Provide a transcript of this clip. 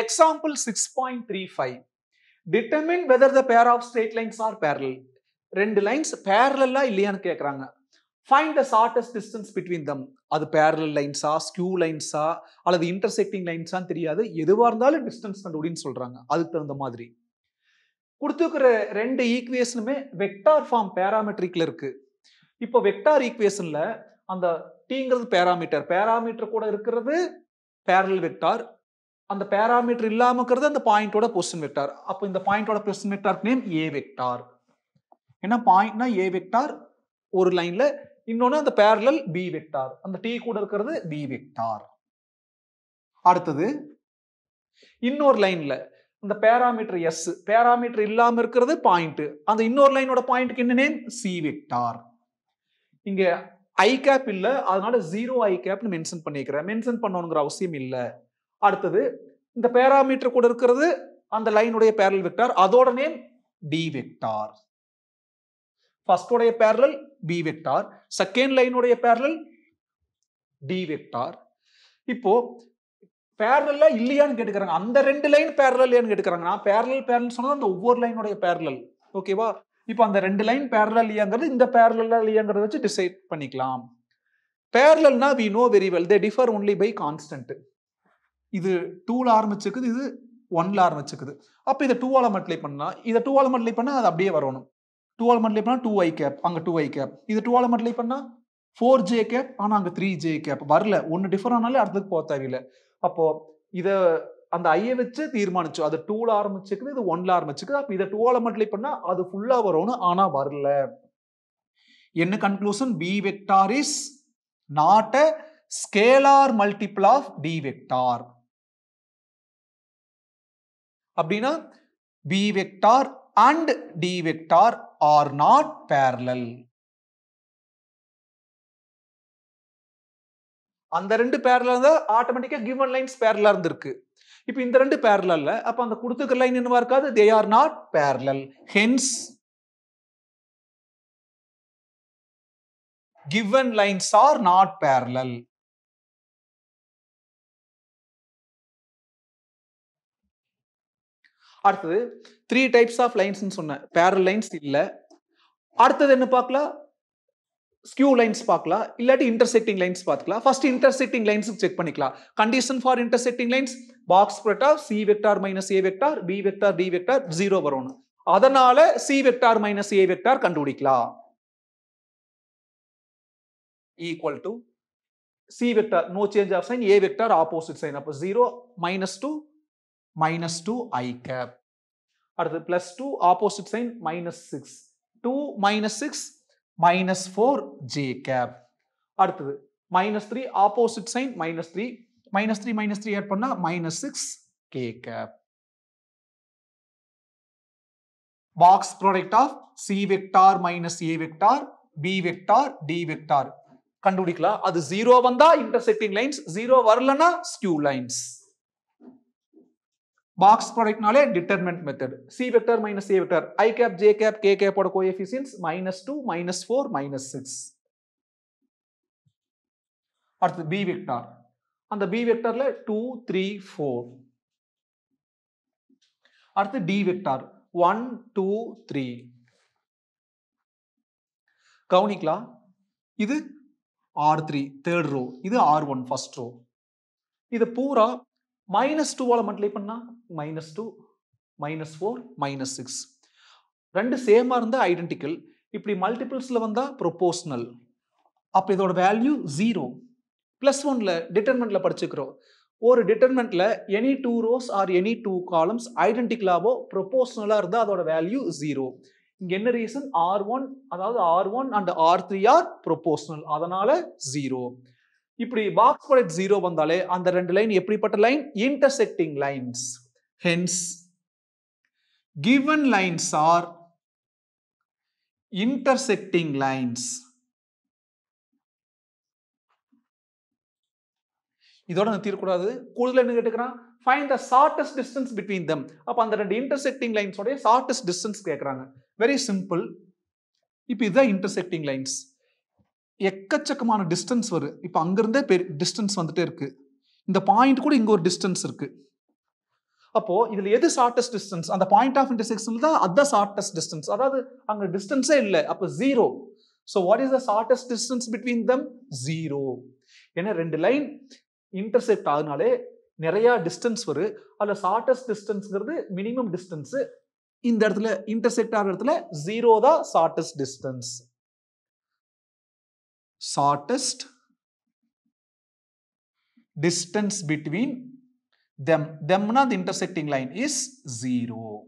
Example 6.35. Determine whether the pair of straight lines are parallel. ரெண்டு lines பேரலா இல்லையானு கேட்குறாங்க find the shortest distance between them அது parallel லைன்ஸா skew லைன்ஸா அல்லது intersecting லைன்ஸான்னு தெரியாது எதுவாக இருந்தாலும் டிஸ்டன்ஸ் கண்டுபிடின்னு சொல்கிறாங்க அதுக்கு தகுந்த மாதிரி கொடுத்துருக்கிற ரெண்டு ஈக்குவேஷனுமே வெக்டார் ஃபார்ம் பேராமெட்ரிக்கில் இருக்குது இப்போ வெக்டார் ஈக்குவேஷனில் அந்த டீங்கிறது பேராமீட்டர் பேராமீட்டர் கூட இருக்கிறது பேரல் வெக்டார் அந்த பேராமீட்டர் இல்லாமல் இருக்கிறது அந்த பாயிண்டோட பொசிஷன் வெக்டார் அப்போ இந்த பாயிண்டோட position vector name A vector ஏன்னா பாயிண்ட்னா ஏ வெக்டார் ஒரு லைன்ல இன்னொன்று அந்த பேரலல் பி வெக்டார் அந்த டி கூட இருக்கிறது பி வெக்டார் அடுத்தது இன்னொரு லைன்ல இந்த பேராமீட்டர் எஸ் பேராமீட்டர் இல்லாமல் இருக்கிறது பாயிண்ட் அந்த இன்னொரு லைனோட பாயிண்ட்க்கு என்ன நேம் சி வெக்டார் இங்க ஐ கேப் இல்லை அதனால ஜீரோ ஐ கேப்னு மென்ஷன் பண்ணிக்கிறேன் மென்ஷன் பண்ணணுங்கிற அவசியம் இல்லை அடுத்தது இந்த பேராமீட்டர் கூட இருக்கிறது அந்த லைனுடைய பேரல் வெக்டார் அதோட நேம் டி வெக்டார் ஃபர்ஸ்டோடைய பேரலல் பி வெக்டார் செகண்ட் லைனுடைய பேரல் டி வெக்டார் இப்போ பேரலா இல்லையான்னு கேட்டுக்கிறாங்க அந்த ரெண்டு லைன் பேரலான்னு கேட்டுக்கிறாங்க நான் பேரலல் பேரல் சொன்னா அந்த ஒவ்வொரு லைனுடைய பேரலல் ஓகேவா இப்போ அந்த ரெண்டு லைன் பேரலா இல்லையாங்கிறது இந்த பேரலா இல்லையாங்கிறத வச்சு டிசைட் பண்ணிக்கலாம் பேரலல்னா we know very well they differ only by constant இது டூவில் ஆரம்பிச்சிருக்குது இது ஒன்ல ஆரம்பிச்சிருக்குது அப்போ இதை டூவால் மல்டிப்ளை பண்ணால் இதை டூவால் மல்டிப்ளை பண்ணால் அது அப்படியே வரணும் டூவால் மல்டிப்ளை பண்ணால் டூ ஐ கேப் அங்கே டூ ஐ கேப் இது டூவால் மல்டிப்ளை பண்ணால் ஃபோர் ஜே கேப் ஆனால் அங்கே த்ரீ ஜே கேப் வரல ஒன்று டிஃபர் ஆனாலே அடுத்ததுக்கு போக தேவையில்லை அப்போது இதை அந்த ஐயை வச்சு தீர்மானிச்சோம் அது டூவில் ஆரம்பிச்சுக்குது இது ஒன்ல ஆரம்பிச்சுக்குது அப்போ இதை டூவால் மல்டிப்ளை பண்ணால் அது ஃபுல்லாக வரணும் ஆனால் வரல என்ன conclusion B vector is not a scalar multiple of D vector அப்படின்னா B vector and D vector are not parallel அந்த ரெண்டு பேரலர் தான் ஆட்டோமேட்டிக்கா கிவன் லைன்ஸ் பேரலா இருந்திருக்கு இப்போ இந்த ரெண்டு பேரலல்ல அப்ப அந்த கொடுத்துருக்க லைன் என்னவா இருக்காது they are not parallel hence given lines are not parallel அடுத்தது த்ரீ டைப்ஸ் ஆஃப் லைன்ஸ்னு சொன்னேன் பேரல் லைன்ஸ் இல்லை அடுத்தது என்ன பார்க்கலாம் ஸ்கியூ லைன்ஸ் பார்க்கலாம் இல்லாட்டி இன்டர்செக்டிங் லைன்ஸ் பார்த்துக்கலாம் ஃபர்ஸ்ட் இன்டர்செக்டிங் லைன்ஸுக்கு செக் பண்ணிக்கலாம் condition for intersecting lines box vector C vector minus A vector B vector D vector zero வரணும் அதனால C vector minus A vector கண்டுபிடிக்கலாம் equal to C vector no change of sign A vector opposite sign அப்போ zero minus two minus two I cap அடுத்து plus two opposite sign minus six two minus six minus four J gap அடுத்தது minus three opposite sign minus three minus three minus three add பண்ணால் minus six K cap box product of C vector minus A vector, B vector, D vector. கண்டுபிடிக்கலாம் அது zero வந்தா intersecting lines zero வரலன்னா skew lines box product நாலே determinant method c vector minus a vector i cap j cap k cap ஓட coefficients minus 2 minus 4 minus 6 அடுத்து b vector அந்த b vectorல 2 3 4 அடுத்து d vector 1 2 3 கவனிக்கலாம் இது r3 third row இது r1 first row இது பூரா மைனஸ் டூவால் மல்டிப்ளை பண்ணால் minus two minus four minus six ரெண்டு சேமாக இருந்தால் ஐடென்டிக்கல் இப்படி மல்டிபிள்ஸில் வந்தால் ப்ரொப்போஷ்னல் அப்போ இதோட வேல்யூ ஜீரோ ப்ளஸ் ஒனில் டிட்டர்மெண்ட்டில் படிச்சுக்கிறோம் ஒரு டிட்டர்மெண்ட்டில் any two rows or any two columns ஐடென்டிக்கலாவோ ப்ரொப்போஷ்னலாக இருந்தால் அதோட வேல்யூ ஜீரோ இங்கே என்ன ரீசன் ஆர் ஒன் அதாவது R one and R three are proportional அதனால் ஜீரோ இப்படி பாக்ஸ் ப்ராடக்ட் ஜீரோ வந்தாலே அந்த ரெண்டு லைன் எப்படிப்பட்ட line intersecting lines hence given lines are intersecting lines இதோட தீர்க்கக்கூடாது கூடுதல் என்ன கேட்டுக்கிறான் find the shortest distance between them அப்போ அந்த ரெண்டு இன்டர்செக்டிங் லைன்ஸோடைய ஷார்டஸ்ட் டிஸ்டன்ஸ் கேட்குறாங்க வெரி சிம்பிள் இப்போ இதுதான் இன்டர்செக்டிங் லைன்ஸ் எக்கச்சக்கமான டிஸ்டன்ஸ் வரும் இப்போ அங்கிருந்தே பெரிய டிஸ்டன்ஸ் வந்துட்டே இருக்கு இந்த பாயிண்ட் கூட இங்கே ஒரு டிஸ்டன்ஸ் இருக்கு அப்போ இதுல எது ஷார்டஸ்ட் டிஸ்டன்ஸ் அந்த பாயிண்ட் ஆஃப் இன்டர்செக்ஷன் தான் அதுதான் ஷார்டஸ்ட் டிஸ்டன்ஸ் அதாவது அங்க டிஸ்டன்ஸே இல்லை அப்போ zero so what is the shortest distance between them zero ஏன்னா ரெண்டு லைன் இன்டர்செக்ட் ஆகுனாலே நிறைய டிஸ்டன்ஸ் வரும் அதில் ஷார்டஸ்ட் டிஸ்டன்ஸ்ங்கிறது மினிமம் டிஸ்டன்ஸு இந்த இடத்துல இன்டர்செக்ட் ஆகிற இடத்துல ஜீரோ தான் shortest distance shortest distance between them. Them the intersecting line is 0.